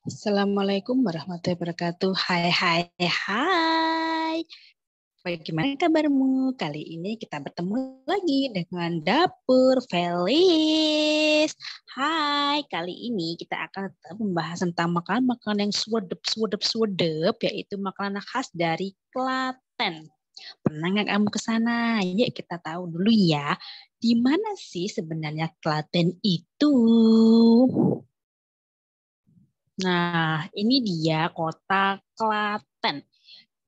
Assalamualaikum warahmatullahi wabarakatuh. Hai, hai, hai. Bagaimana kabarmu? Kali ini kita bertemu lagi dengan Dapur Felis. Hai, kali ini kita akan membahas tentang makanan-makanan yang suwedep suwedep suwedep, yaitu makanan khas dari Klaten. Pernah nggak kamu ke sana? Ya, kita tahu dulu ya. Di mana sih sebenarnya Klaten itu? Nah, ini dia kota Klaten.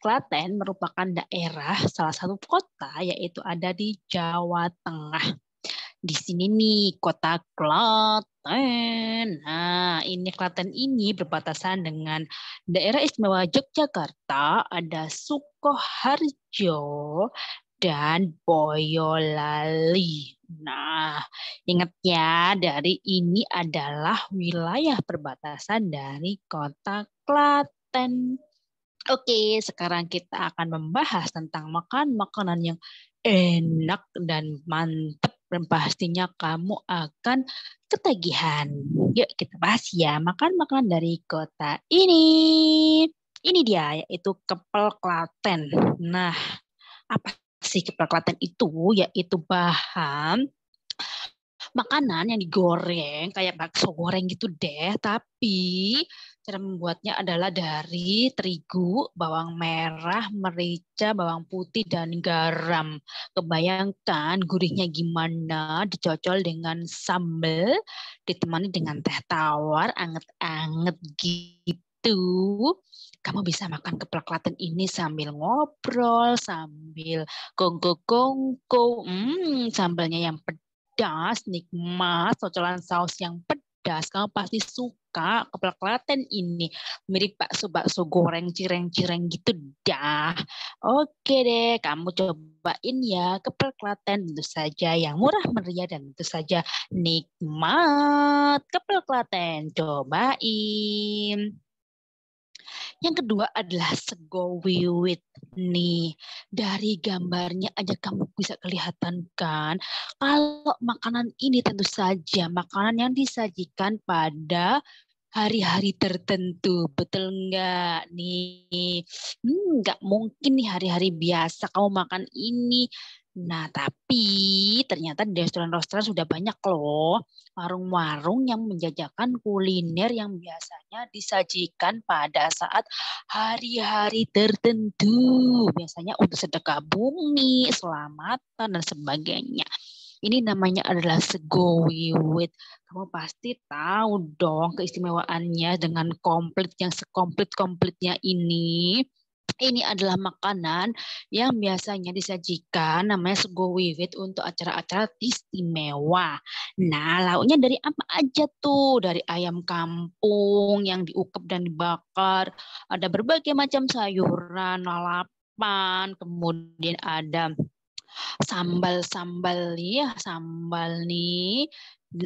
Klaten merupakan daerah salah satu kota yaitu ada di Jawa Tengah. Di sini nih kota Klaten. Nah, ini Klaten ini berbatasan dengan daerah istimewa Yogyakarta, ada Sukoharjo, dan Boyolali. Nah, ingat ya, dari ini adalah wilayah perbatasan dari kota Klaten. Oke, sekarang kita akan membahas tentang makan makanan yang enak dan mantap dan pastinya kamu akan ketagihan. Yuk kita bahas ya makan makanan dari kota ini. Ini dia yaitu kepel Klaten. Nah, apa si kepelakatan itu yaitu bahan makanan yang digoreng kayak bakso goreng gitu deh, tapi cara membuatnya adalah dari terigu, bawang merah, merica, bawang putih dan garam. Kebayangkan gurihnya gimana dicocol dengan sambal ditemani dengan teh tawar anget-anget gitu itu kamu bisa makan keplak laten ini sambil ngobrol, sambil gonggo-gonggo, hmm, sambalnya yang pedas, nikmat, cocolan saus yang pedas, kamu pasti suka keplak laten ini. Mirip bakso-bakso goreng, cireng-cireng gitu dah. Oke deh, kamu cobain ya keplak laten tentu saja yang murah meriah dan tentu saja nikmat. Keplak laten cobain. Yang kedua adalah segowiwit with nih. Dari gambarnya aja kamu bisa kelihatan kan. Kalau makanan ini tentu saja makanan yang disajikan pada hari-hari tertentu, betul nggak nih? Hmm, mungkin nih hari-hari biasa kamu makan ini. Nah, tapi ternyata di restoran-restoran sudah banyak loh warung-warung yang menjajakan kuliner yang biasanya disajikan pada saat hari-hari tertentu. Biasanya untuk sedekah bumi, selamatan, dan sebagainya. Ini namanya adalah segowi Kamu pasti tahu dong keistimewaannya dengan komplit yang sekomplit-komplitnya ini ini adalah makanan yang biasanya disajikan namanya sego wiwit untuk acara-acara istimewa. Nah, lauknya dari apa aja tuh? Dari ayam kampung yang diukep dan dibakar, ada berbagai macam sayuran, lalapan, kemudian ada sambal-sambal ya, sambal nih,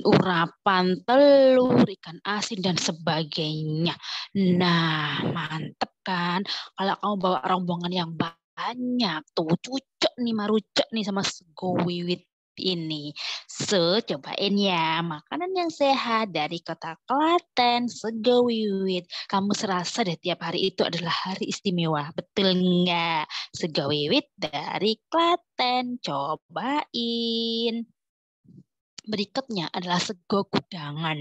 urapan telur, ikan asin dan sebagainya. Nah, mantep kan. Kalau kamu bawa rombongan yang banyak tuh cucok nih marucok nih sama go wiwit ini. So, cobain ya makanan yang sehat dari kota Klaten, sego Kamu serasa deh tiap hari itu adalah hari istimewa. Betul nggak? Sego dari Klaten. Cobain berikutnya adalah sego gudangan.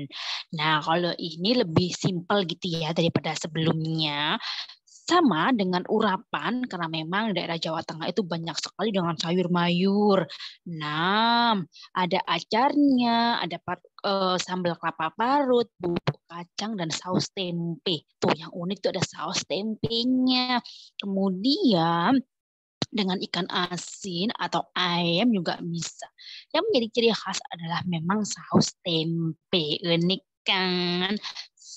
Nah, kalau ini lebih simpel gitu ya daripada sebelumnya sama dengan urapan karena memang daerah Jawa Tengah itu banyak sekali dengan sayur mayur. Nah, ada acarnya, ada par, e, eh, sambal kelapa parut, bubuk kacang dan saus tempe. Tuh yang unik itu ada saus tempenya. Kemudian dengan ikan asin atau ayam juga bisa. Yang menjadi ciri khas adalah memang saus tempe unik kan.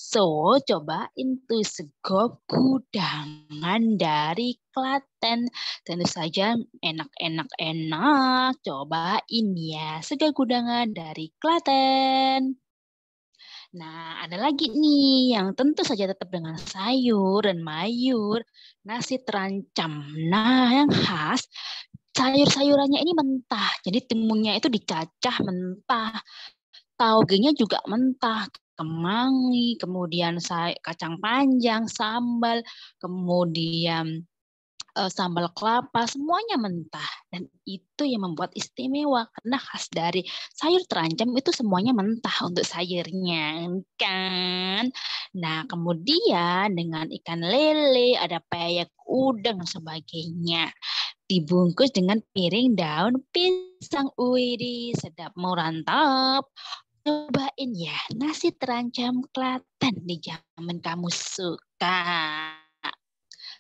So, cobain tuh sego gudangan dari Klaten. Tentu saja enak-enak enak. Cobain ya sego gudangan dari Klaten. Nah, ada lagi nih yang tentu saja tetap dengan sayur dan mayur, nasi terancam. Nah, yang khas sayur-sayurannya ini mentah. Jadi timunnya itu dicacah mentah. Taugenya juga mentah, kemangi, kemudian kacang panjang, sambal, kemudian Eh, sambal kelapa, semuanya mentah. Dan itu yang membuat istimewa karena khas dari sayur terancam itu semuanya mentah untuk sayurnya, kan? Nah, kemudian dengan ikan lele, ada peyek udang dan sebagainya dibungkus dengan piring daun pisang uiri sedap murantap cobain ya nasi terancam Klaten dijamin kamu suka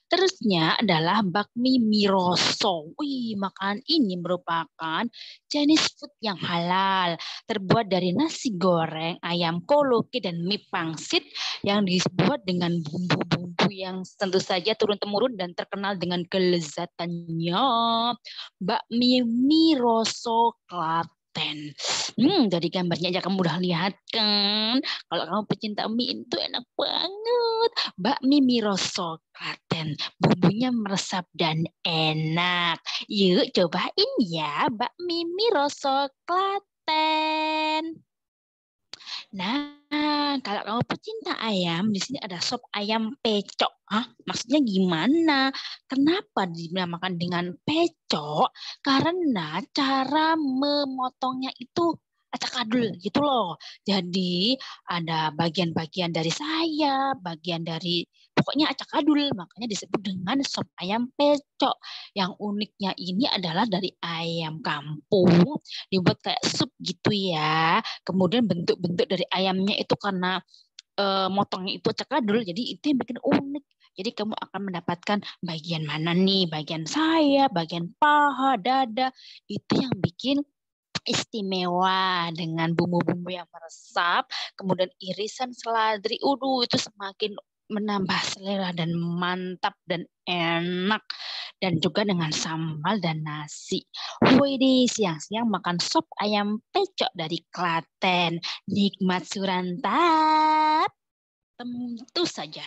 Terusnya adalah bakmi miroso. Wih, makanan ini merupakan jenis food yang halal, terbuat dari nasi goreng, ayam koloki, dan mie pangsit yang dibuat dengan bumbu-bumbu yang tentu saja turun-temurun dan terkenal dengan kelezatannya. Bakmi miroso Klaten. Hmm, dari gambarnya aja kamu udah lihat kan. Kalau kamu pecinta mie itu enak banget. Bakmi mie rosso Klaten. Bumbunya meresap dan enak. Yuk cobain ya bakmi mie rosso Klaten. Nah, kalau kamu pecinta ayam, di sini ada sop ayam pecok. Hah? Maksudnya gimana? Kenapa dinamakan dengan pecok? Karena cara memotongnya itu acak adul hmm. gitu loh. Jadi ada bagian-bagian dari saya, bagian dari pokoknya acak adul makanya disebut dengan sop ayam pecok. Yang uniknya ini adalah dari ayam kampung dibuat kayak sup gitu ya. Kemudian bentuk-bentuk dari ayamnya itu karena e, motongnya itu acak adul jadi itu yang bikin unik. Jadi kamu akan mendapatkan bagian mana nih, bagian saya, bagian paha, dada, itu yang bikin istimewa dengan bumbu-bumbu yang meresap, kemudian irisan seladri, udu itu semakin menambah selera dan mantap dan enak dan juga dengan sambal dan nasi. di siang-siang makan sop ayam pecok dari Klaten. Nikmat surantap. Tentu saja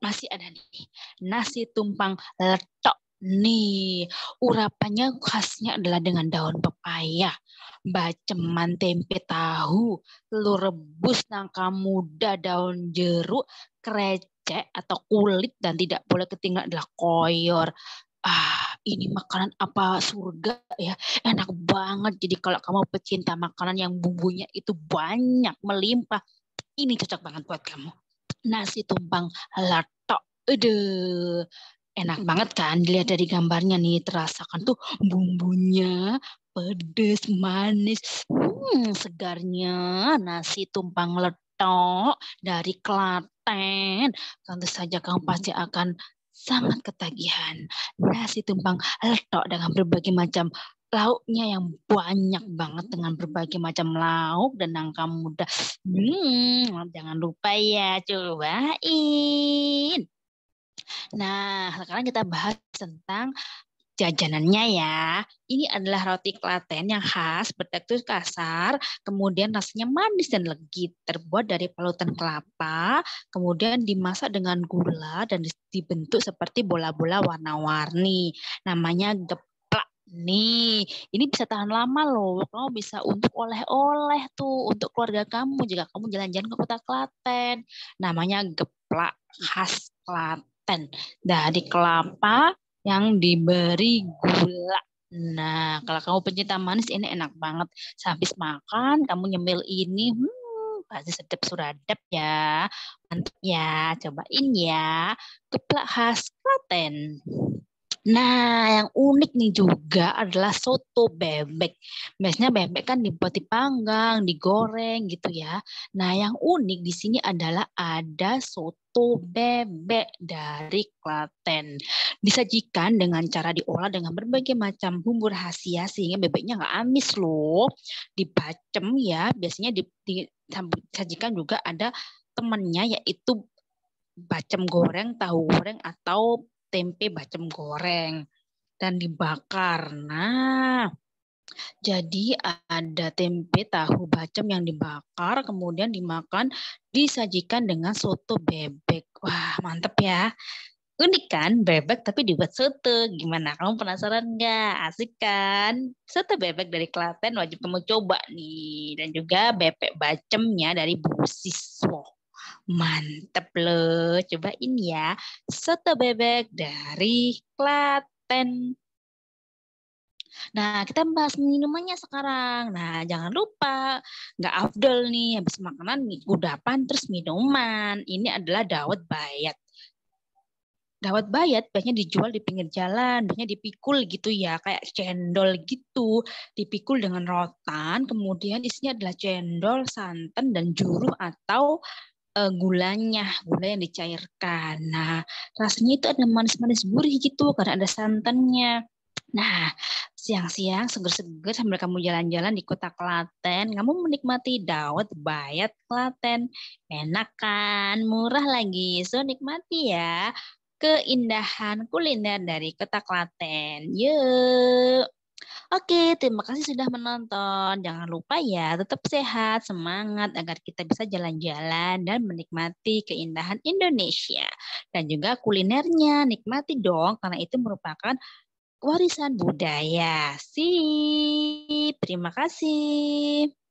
masih ada nih nasi tumpang letok Nih, urapannya khasnya adalah dengan daun pepaya, baceman tempe tahu, telur rebus, nangka muda, daun jeruk, krecek atau kulit dan tidak boleh ketinggalan adalah koyor. Ah, ini makanan apa surga ya? Enak banget. Jadi kalau kamu pecinta makanan yang bumbunya itu banyak melimpah, ini cocok banget buat kamu. Nasi tumpang lato, Aduh, enak banget kan dilihat dari gambarnya nih terasa kan tuh bumbunya pedes manis hmm, segarnya nasi tumpang letok dari Klaten tentu saja kamu pasti akan sangat ketagihan nasi tumpang letok dengan berbagai macam lauknya yang banyak banget dengan berbagai macam lauk dan nangka muda. Hmm, jangan lupa ya cobain. Nah, sekarang kita bahas tentang jajanannya ya. Ini adalah roti Klaten yang khas, bertekstur kasar, kemudian rasanya manis dan legit, terbuat dari palutan kelapa, kemudian dimasak dengan gula dan dibentuk seperti bola-bola warna-warni. Namanya geplak. Nih, ini bisa tahan lama loh. Kamu bisa untuk oleh-oleh tuh untuk keluarga kamu jika kamu jalan-jalan ke Kota Klaten. Namanya geplak khas Klaten gluten nah, dari kelapa yang diberi gula. Nah, kalau kamu pencinta manis ini enak banget. Habis makan kamu nyemil ini, hmm, pasti sedap suradap ya. Mantap ya, cobain ya. Keplak khas Klaten. Nah, yang unik nih juga adalah soto bebek. Biasanya bebek kan dibuat dipanggang, digoreng gitu ya. Nah, yang unik di sini adalah ada soto yaitu bebek dari Klaten. Disajikan dengan cara diolah dengan berbagai macam bumbu rahasia sehingga bebeknya nggak amis loh. Dibacem ya, biasanya disajikan juga ada temannya yaitu bacem goreng, tahu goreng atau tempe bacem goreng dan dibakar. Nah, jadi ada tempe, tahu bacem yang dibakar, kemudian dimakan, disajikan dengan soto bebek. Wah, mantep ya. Unik kan bebek tapi dibuat soto. Gimana kamu penasaran nggak? Asik kan? Soto bebek dari Klaten wajib kamu coba nih. Dan juga bebek bacemnya dari Busis. mantep loh. Cobain ya soto bebek dari Klaten. Nah, kita bahas minumannya sekarang. Nah, jangan lupa, nggak afdol nih, habis makanan kudapan terus minuman. Ini adalah dawet bayat. Dawet bayat banyak dijual di pinggir jalan, banyak dipikul gitu ya, kayak cendol gitu. Dipikul dengan rotan, kemudian isinya adalah cendol, santan, dan juruh atau eh, gulanya, gula yang dicairkan. Nah, rasanya itu ada manis-manis gurih gitu karena ada santannya. Nah, siang-siang seger-seger sambil kamu jalan-jalan di kota Klaten, kamu menikmati dawet bayat Klaten. Enak kan? Murah lagi. So, nikmati ya keindahan kuliner dari kota Klaten. Yuk! Oke, terima kasih sudah menonton. Jangan lupa ya, tetap sehat, semangat agar kita bisa jalan-jalan dan menikmati keindahan Indonesia. Dan juga kulinernya, nikmati dong karena itu merupakan warisan budaya. Sip, terima kasih.